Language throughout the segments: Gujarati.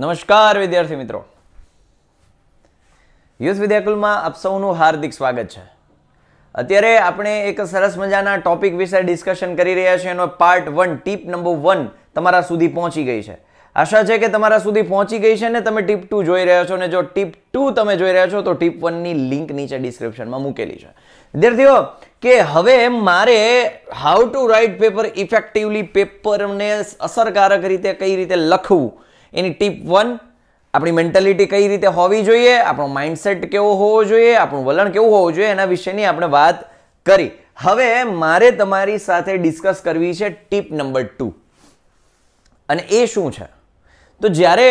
નમસ્કાર વિદ્યાર્થી મિત્રો યુથ વિદ્યાકુલમાં આપ સૌનું હાર્દિક સ્વાગત છે અત્યારે આપણે એક સરસ મજાના ટોપિક વિશે ડિસ્કશન કરી રહ્યા છીએ એનો part one tip number one તમારા સુધી પહોંચી ગઈ છે આશા છે કે તમારા સુધી પહોંચી ગઈ છે ને તમે ટીપ ટુ જોઈ રહ્યા છો ને જો ટીપ ટુ તમે જોઈ રહ્યા છો તો ટીપ વનની લિંક નીચે ડિસ્ક્રિપ્શનમાં મૂકેલી છે વિદ્યાર્થીઓ કે હવે મારે how to write paper effectively પેપરને અસરકારક રીતે કઈ રીતે લખવું એની ટીપ વન આપણી મેન્ટાલિટી કઈ રીતે હોવી જોઈએ આપણો માઇન્ડસેટ કેવો હોવો જોઈએ આપણું વલણ કેવું હોવું જોઈએ એના વિશેની આપણે વાત કરી હવે મારે તમારી સાથે ડિસ્કસ કરવી છે ટીપ નંબર ટુ અને એ શું છે તો જ્યારે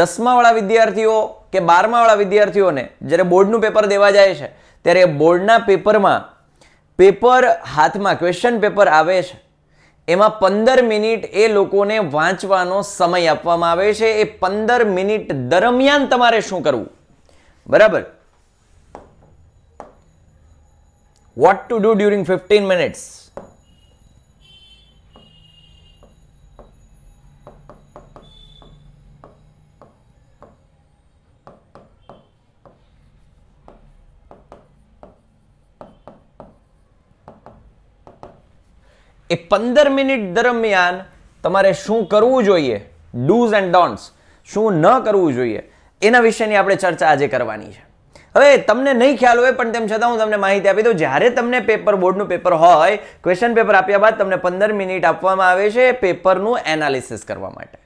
દસમાવાળા વિદ્યાર્થીઓ કે બારમાવાળા વિદ્યાર્થીઓને જ્યારે બોર્ડનું પેપર દેવા જાય છે ત્યારે બોર્ડના પેપરમાં પેપર હાથમાં ક્વેશ્ચન પેપર આવે છે એમાં પંદર મિનિટ એ લોકોને વાંચવાનો સમય આપવામાં આવે છે એ પંદર મિનિટ દરમિયાન તમારે શું કરવું બરાબર what to do during fifteen minutes એ પંદર મિનિટ દરમિયાન તમારે શું કરવું જોઈએ ડૂઝ એન્ડ ડોન્ટ્સ શું ન કરવું જોઈએ એના વિશેની આપણે ચર્ચા આજે કરવાની છે હવે તમને નહીં ખ્યાલ હોય પણ તેમ છતાં હું તમને માહિતી આપી દઉં જ્યારે તમને પેપર બોર્ડનું પેપર હોય ક્વેશ્ચન પેપર આપ્યા બાદ તમને પંદર મિનિટ આપવામાં આવે છે પેપરનું એનાલિસિસ કરવા માટે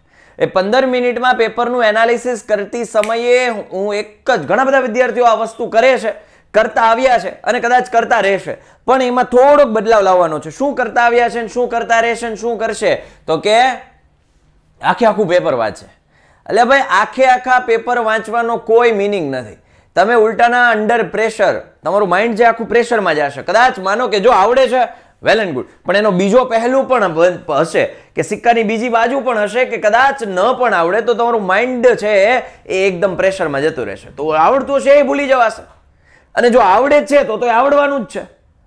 એ પંદર મિનિટમાં પેપરનું એનાલિસિસ કરતી સમયે હું એક જ ઘણા બધા વિદ્યાર્થીઓ આ વસ્તુ કરે છે કરતા આવ્યા છે અને કદાચ કરતા રહેશે પણ એમાં થોડોક બદલાવ લાવવાનો છે શું કરતા આવ્યા છે શું કરતા રહેશે શું કરશે તો કે આખે આખું પેપર વાંચે એટલે ભાઈ આખે આખા પેપર વાંચવાનો કોઈ મિનિંગ નથી તમે ઉલટાના અંડર પ્રેશર તમારું માઇન્ડ જે આખું પ્રેશરમાં જશે કદાચ માનો કે જો આવડે છે વેલ એન્ડ ગુડ પણ એનો બીજો પહેલું પણ હશે કે સિક્કાની બીજી બાજુ પણ હશે કે કદાચ ન પણ આવડે તો તમારું માઇન્ડ છે એ એકદમ પ્રેશરમાં જતું રહેશે તો આવડતું હશે એ ભૂલી જવાશે અને જો આવડે છે તો તો આવડવાનું જ છે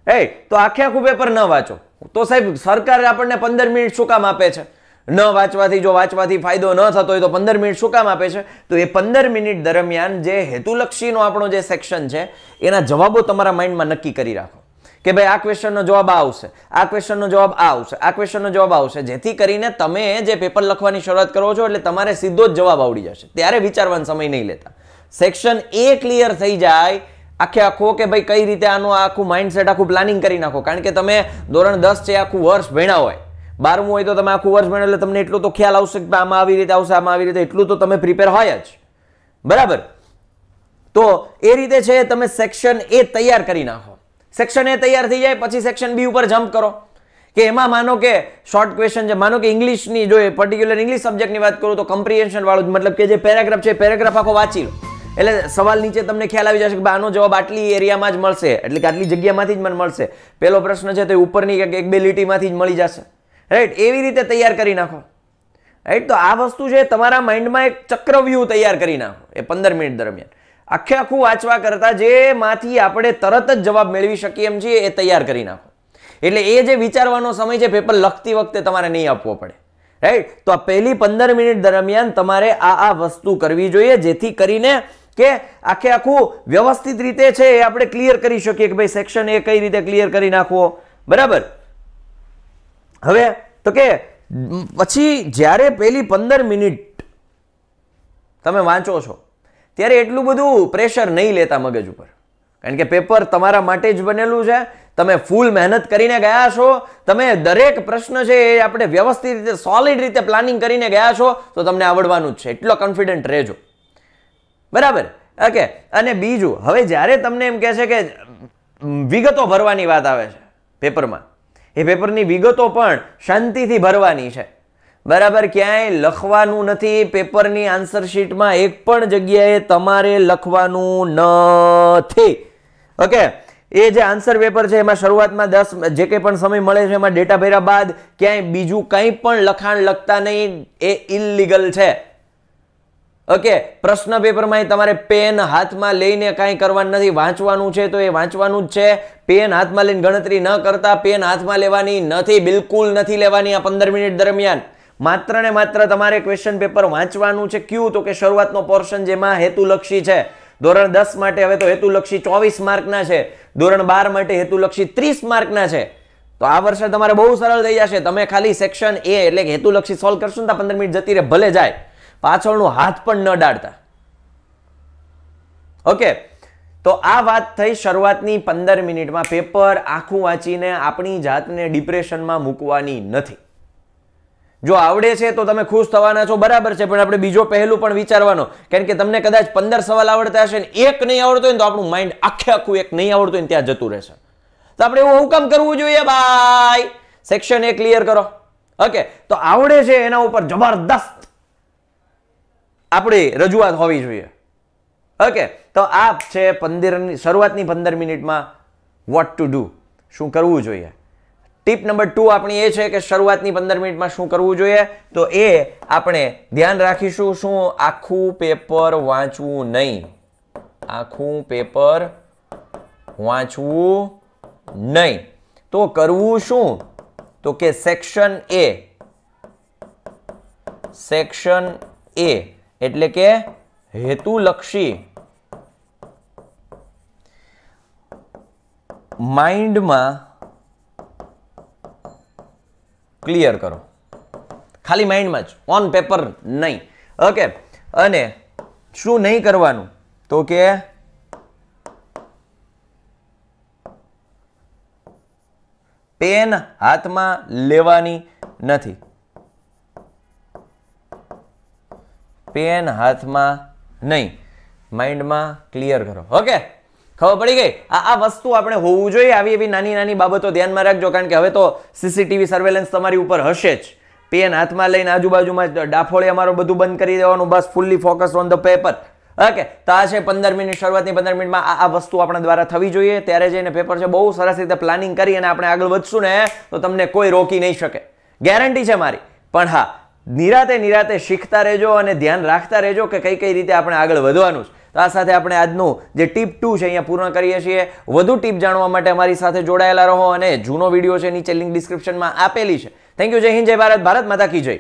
એ તો આખે આખું પેપર ન વાંચો તો સાહેબ સરકાર આપણને પંદર મિનિટ શું કામ આપે છે ન વાંચવાથી જો વાંચવાથી ફાયદો ન થતો હોય તો પંદર મિનિટ શું કામ આપે છે તો એ પંદર મિનિટ દરમિયાન જે હેતુલક્ષીનો આપણો જે સેક્શન છે એના જવાબો તમારા માઇન્ડમાં નક્કી કરી રાખો કે ભાઈ આ ક્વેશ્ચનનો જવાબ આ આવશે આ ક્વેશ્ચનનો જવાબ આ આવશે આ ક્વેશ્ચનનો જવાબ આવશે જેથી કરીને તમે જે પેપર લખવાની શરૂઆત કરો છો એટલે તમારે સીધો જ જવાબ આવડી જશે ત્યારે વિચારવાનો સમય નહીં લેતા સેક્શન એ ક્લિયર થઈ જાય આખે આખો કે ભાઈ કઈ રીતે આનું આખું માઇન્ડસેટ આખું પ્લાનિંગ કરી નાખો કારણ કે તમે ધોરણ દસ છે આખું વર્ષ ભણ્યા હોય બારમું હોય તો તમે આખું વર્ષ ભણ્યો એટલે તમને એટલું તો ખ્યાલ આવશે કે આમાં આવી રીતે આવશે આમાં આવી રીતે એટલું તો તમે પ્રિપેર હોય જ બરાબર તો એ રીતે છે તમે સેક્શન એ તૈયાર કરી નાખો સેક્શન એ તૈયાર થઈ જાય પછી સેક્શન બી ઉપર જમ્પ કરો કે એમાં માનો કે શોર્ટ ક્વેશ્ચન છે માનો કે ઇંગ્લિશની જો પર્ટિક્યુલર ઇંગ્લિશ સબ્જેક્ટની વાત કરું તો કમ્પ્રિહેન્શન વાળું મતલબ કે જે પેરેગ્રાફ છે પેરેગ્રાફ આખો વાંચી લો એટલે સવાલ નીચે તમને ખ્યાલ આવી જશે કે આનો જવાબ આટલી એરિયામાં જ મળશે એટલે કે આટલી જગ્યામાંથી જ મને મળશે પહેલો પ્રશ્ન છે તો ઉપરની એક બે લીટીમાંથી જ મળી જશે રાઈટ એવી રીતે તૈયાર કરી નાખો રાઈટ તો આ વસ્તુ છે તમારા માઇન્ડમાં એક ચક્રવ્યૂહ તૈયાર કરી નાખો એ પંદર મિનિટ દરમિયાન આખે આખું વાંચવા કરતાં જેમાંથી આપણે તરત જ જવાબ મેળવી શકીએ એમ છીએ એ તૈયાર કરી નાખો એટલે એ જે વિચારવાનો સમય છે પેપર લખતી વખતે તમારે નહીં આપવો પડે રાઈટ તો આ પહેલી પંદર મિનિટ દરમિયાન તમારે આ આ વસ્તુ કરવી જોઈએ જેથી કરીને કે આખે આખું વ્યવસ્થિત રીતે છે એ આપણે ક્લિયર કરી શકીએ કે ભાઈ સેક્શન એ કઈ રીતે ક્લિયર કરી નાખવો બરાબર હવે તો કે પછી જ્યારે પહેલી પંદર મિનિટ તમે વાંચો છો ત્યારે એટલું બધું પ્રેશર નહીં લેતા મગજ ઉપર કારણ કે પેપર તમારા માટે જ બનેલું છે તમે ફૂલ મહેનત કરીને ગયા છો તમે દરેક પ્રશ્ન છે એ આપણે વ્યવસ્થિત રીતે સોલિડ રીતે પ્લાનિંગ કરીને ગયા છો તો તમને આવડવાનું જ છે એટલો કોન્ફિડન્ટ રહેજો બરાબર ઓકે અને બીજું હવે જ્યારે તમને એમ કહે છે કે વિગતો ભરવાની વાત આવે છે પેપરમાં એ પેપરની વિગતો પણ શાંતિથી ભરવાની છે બરાબર ક્યાંય લખવાનું નથી પેપરની આન્સર શીટમાં એક પણ જગ્યાએ તમારે લખવાનું નથી ઓકે એ જે આન્સર પેપર છે એમાં શરૂઆતમાં દસ જે કંઈ પણ સમય મળે છે એમાં ડેટા ભર્યા બાદ ક્યાંય બીજું કંઈ પણ લખાણ લખતા નહીં એ ઇલીગલ છે ઓકે પ્રશ્ન પેપરમાં તમારે પેન હાથમાં લઈને કાંઈ કરવાનું નથી વાંચવાનું છે તો એ વાંચવાનું જ છે પેન હાથમાં લઈને ગણતરી ન કરતા પેન હાથમાં લેવાની નથી બિલકુલ નથી લેવાની આ પંદર મિનિટ દરમિયાન માત્ર ને માત્ર તમારે ક્વેશ્ચન પેપર વાંચવાનું છે ક્યુ તો કે શરૂઆતનો પોર્શન જેમાં હેતુલક્ષી છે ધોરણ દસ માટે હવે તો હેતુલક્ષી ચોવીસ માર્કના છે ધોરણ બાર માટે હેતુલક્ષી ત્રીસ માર્કના છે તો આ વર્ષે તમારે બહુ સરળ થઈ જશે તમે ખાલી સેક્શન એ એટલે કે હેતુલક્ષી સોલ્વ કરશો ને પંદર મિનિટ જતી રહે ભલે જાય પાછળનું હાથ પણ ન ડાળતા ઓકે તો આ વાત થઈ શરૂઆતની પંદર મિનિટમાં પેપર આખું વાંચીને આપણી જાતને ડિપ્રેશનમાં મૂકવાની નથી જો આવડે છે તો તમે ખુશ થવાના છો બરાબર છે પણ આપણે બીજો પહેલું પણ વિચારવાનો કારણ કે તમને કદાચ પંદર સવાલ આવડતા હશે ને એક નહીં આવડતો હોય તો આપણું માઇન્ડ આખે આખું એક નહીં આવડતું હોય ત્યાં જતું રહેશે તો આપણે એવું હુકમ કરવું જોઈએ બાય સેક્શન એ ક્લિયર કરો ઓકે તો આવડે છે એના ઉપર જબરદસ્ત આપણી રજૂઆત હોવી જોઈએ ઓકે તો આ છે પંદરની શરૂઆતની પંદર મિનિટમાં વોટ ટુ ડુ શું કરવું જોઈએ ટીપ નંબર ટુ આપણી એ છે કે શરૂઆતની પંદર મિનિટમાં શું કરવું જોઈએ તો એ આપણે ધ્યાન રાખીશું શું આખું પેપર વાંચવું નહીં આખું પેપર વાંચવું નહીં તો કરવું શું તો કે સેક્શન એ સેક્શન એ એટલે કે હેતુલક્ષી માઇન્ડમાં ક્લિયર કરો ખાલી માઇન્ડમાં જ ઓન પેપર નહીં ઓકે અને શું નહીં કરવાનું તો કે પેન હાથમાં લેવાની નથી પેન હાથમાં નહીં માઇન્ડમાં ક્લિયર કરો ઓકે ખબર પડી ગઈ આ આ વસ્તુ આપણે હોવું જોઈએ આવી એવી નાની નાની બાબતો ધ્યાનમાં રાખજો કારણ કે હવે તો સીસીટીવી સર્વેલન્સ તમારી ઉપર હશે જ પેન હાથમાં લઈને આજુબાજુમાં જ ડાફોળે અમારો બધું બંધ કરી દેવાનું બસ fully focus on the paper okay તો આ છે પંદર મિનિટ શરૂઆતની પંદર મિનિટમાં આ વસ્તુ આપણા દ્વારા થવી જોઈએ ત્યારે જઈને પેપર છે બહુ સરસ રીતે પ્લાનિંગ કરી અને આપણે આગળ વધશું ને તો તમને કોઈ રોકી નહીં શકે ગેરંટી છે મારી પણ હા નિરાતે નિરાતે શીખતા રહેજો અને ધ્યાન રાખતા રહેજો કે કઈ કઈ રીતે આપણે આગળ વધવાનું છે તો આ સાથે આપણે આજનું જે ટીપ ટુ છે અહીંયા પૂર્ણ કરીએ છીએ વધુ ટીપ જાણવા માટે અમારી સાથે જોડાયેલા રહો અને જૂનો વિડીયો છે નીચે લિંક ડિસ્ક્રિપ્શનમાં આપેલી છે થેન્ક યુ જય હિન્દ જય ભારત ભારત માતા કી જય